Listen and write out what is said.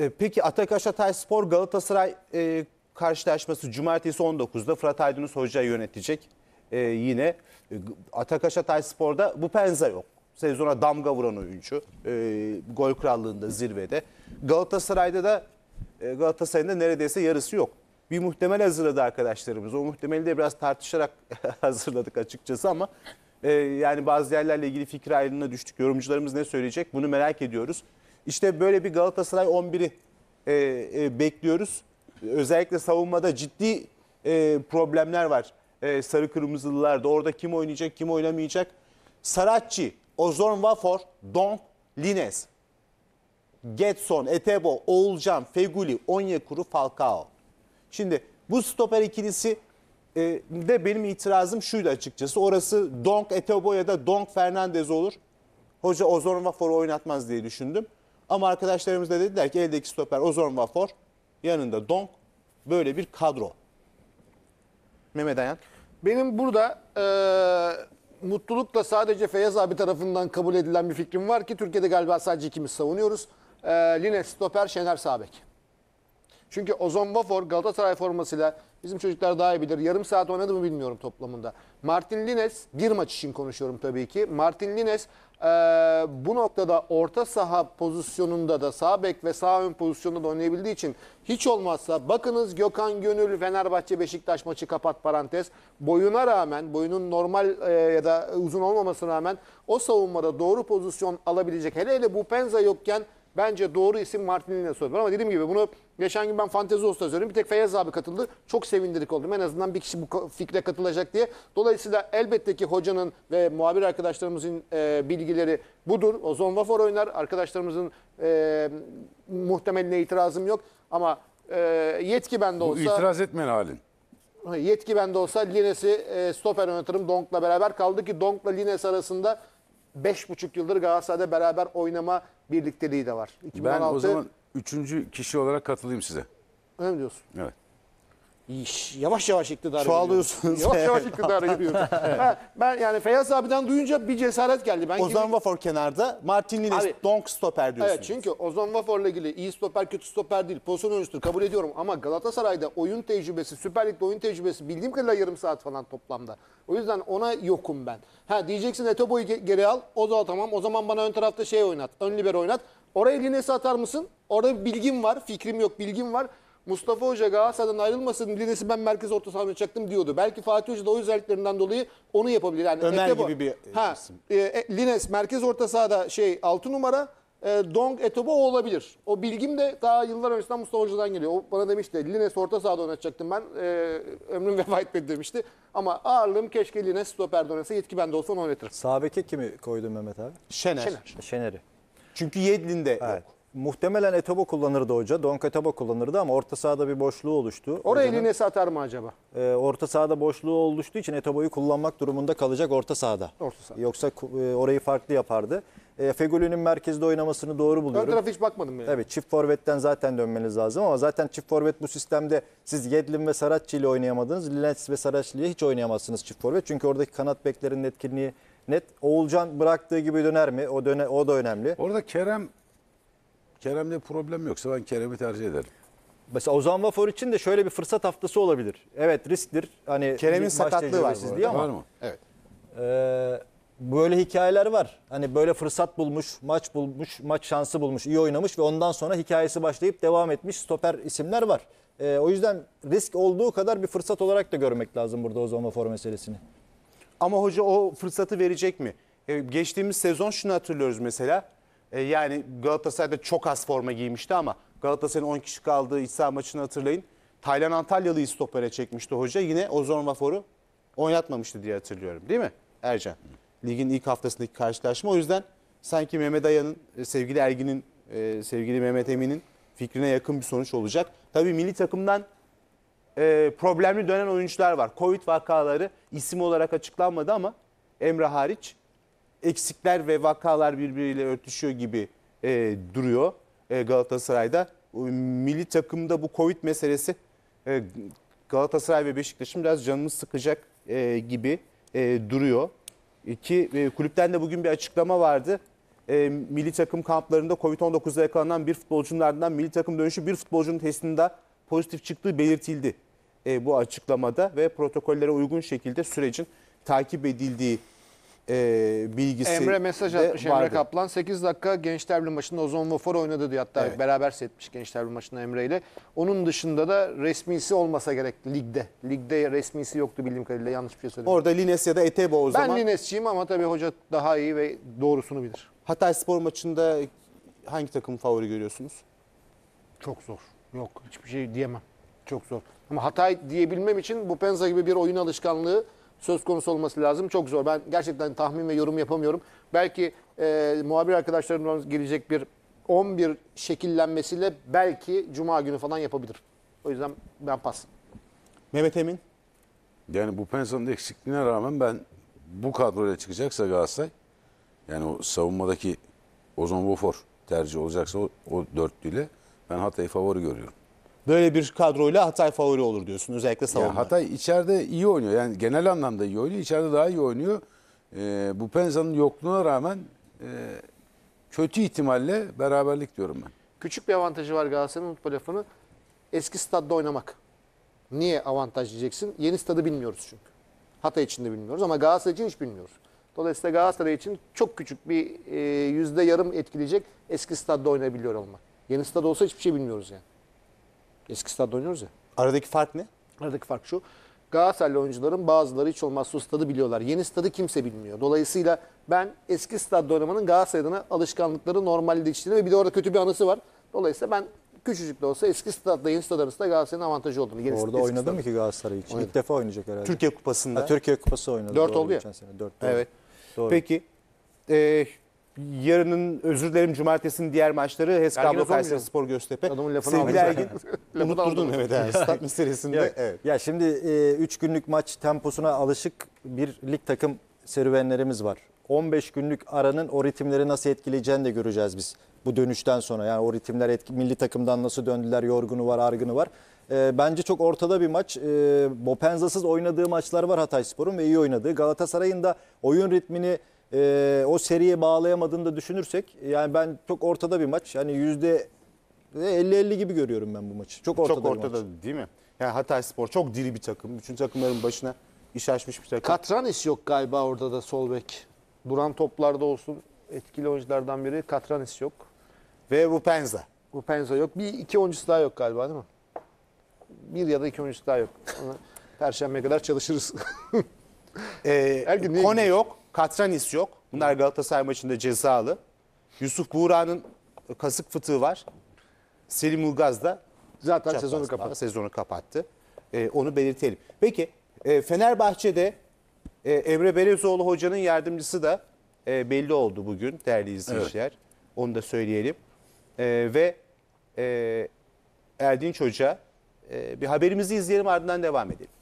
E, peki Atakaş Hatay Spor Galatasaray e, karşılaşması Cumartesi 19'da Fırat Aydınus Hoca yönetecek. E, yine e, Atakaş Hatay Spor'da bu penza yok. Sezona damga vuran oyuncu. E, gol krallığında zirvede. Galatasaray'da da e, Galatasaray'ın da neredeyse yarısı yok bir muhtemel hazırladı arkadaşlarımız. O muhtemeli de biraz tartışarak hazırladık açıkçası ama e, yani bazı yerlerle ilgili fikir ayrılığına düştük. Yorumcularımız ne söyleyecek bunu merak ediyoruz. İşte böyle bir Galatasaray 11'i e, e, bekliyoruz. Özellikle savunmada ciddi e, problemler var. E, sarı kırmızılılarda orada kim oynayacak kim oynamayacak. Saracchi, Ozon Vafor, Donk, Lines, Getson, Etebo, Oğulcan, Feguli, Onyekuru, Falcao. Şimdi bu stoper ikilisi e, de benim itirazım şuydu açıkçası. Orası Donk Etebo ya da Donk Fernandez olur. Hoca Ozon Vafor'u oynatmaz diye düşündüm. Ama arkadaşlarımız da dediler ki eldeki stoper Ozon Vafor, yanında Donk, böyle bir kadro. Mehmet Ayan. Benim burada e, mutlulukla sadece Feyyaz abi tarafından kabul edilen bir fikrim var ki Türkiye'de galiba sadece ikimiz savunuyoruz. E, Line Stoper, Şener Sabek. Çünkü Ozon Vafor Galatasaray formasıyla bizim çocuklar daha iyi bilir. Yarım saat oynadı mı bilmiyorum toplamında. Martin Lines bir maç için konuşuyorum tabii ki. Martin Lines e, bu noktada orta saha pozisyonunda da sağ bek ve sağ ön pozisyonunda da oynayabildiği için hiç olmazsa bakınız Gökhan Gönül Fenerbahçe Beşiktaş maçı kapat parantez boyuna rağmen boyunun normal e, ya da uzun olmamasına rağmen o savunmada doğru pozisyon alabilecek hele hele bu penza yokken Bence doğru isim Martinelli'ne soruyor. Ama dediğim gibi bunu geçen gün ben Fantezi Usta söyledim. Bir tek Feyyaz abi katıldı. Çok sevindirdik oldum. En azından bir kişi bu fikre katılacak diye. Dolayısıyla elbette ki hocanın ve muhabir arkadaşlarımızın e, bilgileri budur. Ozon Vafor oynar. Arkadaşlarımızın e, muhtemeline itirazım yok. Ama e, yetki bende olsa... Bu itiraz etmen halin. Yetki bende olsa Lines'i e, stoper oynatırım Donk'la beraber. Kaldı ki Donk'la Lines arasında 5,5 yıldır Galatasaray'da beraber oynama birlikteliği de var. 2016, ben o zaman üçüncü kişi olarak katılayım size. Öyle mi diyorsun? Evet yavaş yavaş iktidara Çoğalıyorsunuz. Yavaş yavaş iktidara giriyoruz. ben, ben yani Feyyaz abiden duyunca bir cesaret geldi. Ben Ozan kimi... Vafor kenarda, Martin Lines Abi, donk stoper diyorsunuz. Evet çünkü Ozan Vafor'la ilgili iyi stoper kötü stoper değil. Pozisyon oyuncusudur kabul ediyorum. Ama Galatasaray'da oyun tecrübesi, Süper Lig'de oyun tecrübesi bildiğim kadarıyla yarım saat falan toplamda. O yüzden ona yokum ben. Ha diyeceksin Etobo'yu geri al. O zaman tamam. O zaman bana ön tarafta şey oynat. Ön libero oynat. Oraya Lines'i atar mısın? Orada bilgim var. Fikrim yok. Bilgim var. Mustafa Hoca Galatasaray'dan ayrılmasın bilirsin ben merkez orta saha oynayacaktım diyordu. Belki Fatih Hoca da o özelliklerinden dolayı onu yapabilir. Yani Ömer Etebo, gibi bir e, ha, isim. E, e, Lines merkez orta sahada şey 6 numara e, Dong Etobo olabilir. O bilgim de daha yıllar öncesinden Mustafa Hoca'dan geliyor. O bana demişti Lines orta sahada oynatacaktım ben. E, ömrüm vefa etmedi demişti. Ama ağırlığım keşke Lines stoperde oynasa yetki bende olsa onu oynatırım. Sağ kimi koydun Mehmet abi? Şener. Şener. Şener'i. Çünkü Yedlin'de evet. yok. Muhtemelen Etobo kullanırdı hoca. Donk Etobo kullanırdı ama orta sahada bir boşluğu oluştu. Oraya Hocanın, eline satar mı acaba? E, orta sahada boşluğu oluştuğu için Etobo'yu kullanmak durumunda kalacak orta sahada. Orta sahada. Yoksa e, orayı farklı yapardı. E, Fegülü'nün merkezde oynamasını doğru buluyorum. Ön tarafa hiç bakmadım yani. Evet çift forvetten zaten dönmeniz lazım ama zaten çift forvet bu sistemde siz Yedlin ve Saracchi ile oynayamadınız. Linets ve Saracchi ile hiç oynayamazsınız çift forvet. Çünkü oradaki kanat beklerinin etkinliği net. Oğulcan bıraktığı gibi döner mi? O döne o da önemli. Orada Kerem Kerem'de problem yoksa ben Kerem'i tercih ederim. Mesela Ozan Vafor için de şöyle bir fırsat haftası olabilir. Evet risktir. Hani Kerem'in sakatlığı var diye ama. Var mı? Evet. Ee, böyle hikayeler var. Hani böyle fırsat bulmuş, maç bulmuş, maç şansı bulmuş, iyi oynamış ve ondan sonra hikayesi başlayıp devam etmiş stoper isimler var. Ee, o yüzden risk olduğu kadar bir fırsat olarak da görmek lazım burada Ozan Vafor meselesini. Ama hoca o fırsatı verecek mi? Ee, geçtiğimiz sezon şunu hatırlıyoruz mesela. E, yani Galatasaray'da çok az forma giymişti ama Galatasaray'ın 10 kişi kaldığı iç saha maçını hatırlayın. Taylan Antalyalı'yı stopere çekmişti hoca. Yine Ozon Vafor'u oynatmamıştı diye hatırlıyorum değil mi Ercan? Ligin ilk haftasındaki karşılaşma. O yüzden sanki Mehmet Aya'nın, e, sevgili Ergin'in, e, sevgili Mehmet Emin'in fikrine yakın bir sonuç olacak. Tabii milli takımdan problemli dönen oyuncular var. Covid vakaları isim olarak açıklanmadı ama Emre hariç eksikler ve vakalar birbiriyle örtüşüyor gibi e, duruyor e, Galatasaray'da. Milli takımda bu Covid meselesi e, Galatasaray ve Beşiktaş'ın biraz canını sıkacak e, gibi e, duruyor. Ki e, kulüpten de bugün bir açıklama vardı. E, milli takım kamplarında Covid-19'da yakalanan bir futbolcunun ardından milli takım dönüşü bir futbolcunun testinde pozitif çıktığı belirtildi e, bu açıklamada ve protokollere uygun şekilde sürecin takip edildiği e, bilgisi Emre mesaj atmış Emre Kaplan. 8 dakika Gençlerbirliği maçında Ozon Vafor oynadı diyor. Hatta Evet. beraber setmiş Gençlerbirliği maçında Emre ile. Onun dışında da resmisi olmasa gerek ligde. Ligde resmisi yoktu bildiğim kadarıyla yanlış bir şey söyledim. Orada Lines ya da Etebo o ben zaman. Lines'ciyim ama tabii hoca daha iyi ve doğrusunu bilir. Hatay Spor maçında hangi takım favori görüyorsunuz? Çok zor. Yok hiçbir şey diyemem. Çok zor. Ama Hatay diyebilmem için bu Penza gibi bir oyun alışkanlığı söz konusu olması lazım. Çok zor. Ben gerçekten tahmin ve yorum yapamıyorum. Belki e, muhabir arkadaşlarımdan gelecek bir 11 şekillenmesiyle belki cuma günü falan yapabilir. O yüzden ben pas. Mehmet Emin. Yani bu Pensa'nın eksikliğine rağmen ben bu kadroyla çıkacaksa Galatasaray yani o savunmadaki Ozan Bofor tercih olacaksa o, o dörtlüyle ben Hatay'ı favori görüyorum böyle bir kadroyla Hatay favori olur diyorsun özellikle savunma. Ya Hatay içeride iyi oynuyor. Yani genel anlamda iyi oynuyor. İçeride daha iyi oynuyor. Ee, bu Penza'nın yokluğuna rağmen e, kötü ihtimalle beraberlik diyorum ben. Küçük bir avantajı var Galatasaray'ın unutma lafını. Eski stadda oynamak. Niye avantaj diyeceksin? Yeni stadı bilmiyoruz çünkü. Hatay için de bilmiyoruz ama Galatasaray için hiç bilmiyoruz. Dolayısıyla Galatasaray için çok küçük bir e, yüzde yarım etkileyecek eski stadda oynayabiliyor olmak. Yeni stad olsa hiçbir şey bilmiyoruz yani. Eski stadda oynuyoruz ya. Aradaki fark ne? Aradaki fark şu. Galatasaraylı oyuncuların bazıları hiç olmazsa o stadı biliyorlar. Yeni stadı kimse bilmiyor. Dolayısıyla ben eski stadda oynamanın Galatasaray'dan alışkanlıkları normalleştiğini ve bir de orada kötü bir anısı var. Dolayısıyla ben küçücük de olsa eski stadla yeni stad arasında Galatasaray'ın avantajı olduğunu. Yeni Orada oynadı mı ki Galatasaray için? Oynadı. İlk defa oynayacak herhalde. Türkiye Kupası'nda. Ha, Türkiye Kupası oynadı. Dört doğru, oldu ya. Sene. Dört, Evet. Doğru. Peki e, Yarının özür dilerim cumartesinin diğer maçları HSK Kayseri Spor Göztepe. Adamın lafını Sevgili Ergin unutturdun Mehmet abi stat meselesinde. Ya, evet. ya şimdi 3 e, üç günlük maç temposuna alışık bir lig takım serüvenlerimiz var. 15 günlük aranın o ritimleri nasıl etkileyeceğini de göreceğiz biz bu dönüşten sonra. Yani o ritimler etki, milli takımdan nasıl döndüler, yorgunu var, argını var. E, bence çok ortada bir maç. E, Bopenza'sız oynadığı maçlar var Hatay Spor'un ve iyi oynadığı. Galatasaray'ın da oyun ritmini e, o seriye bağlayamadığını da düşünürsek yani ben çok ortada bir maç. Yani yüzde 50-50 gibi görüyorum ben bu maçı. Çok ortada, çok ortada bir maç. değil mi? Yani Hatay Spor çok diri bir takım. Bütün takımların başına iş açmış bir takım. Katranis yok galiba orada da sol bek. Duran toplarda olsun etkili oyunculardan biri katran Katranis yok. Ve bu Penza, bu Penza yok. Bir iki oyuncusu daha yok galiba değil mi? Bir ya da iki oyuncusu daha yok. Perşembe kadar çalışırız. ee, Her gün Kone yok. Katranis yok. Bunlar Galatasaray maçında cezalı. Yusuf Buğra'nın kasık fıtığı var. Selim Ulgaz da zaten sezonu kapattı. Sezonu kapattı. Ee, onu belirtelim. Peki e, Fenerbahçe'de e, Emre Belezoğlu hocanın yardımcısı da e, belli oldu bugün değerli izleyiciler. Evet. Onu da söyleyelim. E, ve e, Erdinç Hoca e, bir haberimizi izleyelim ardından devam edelim.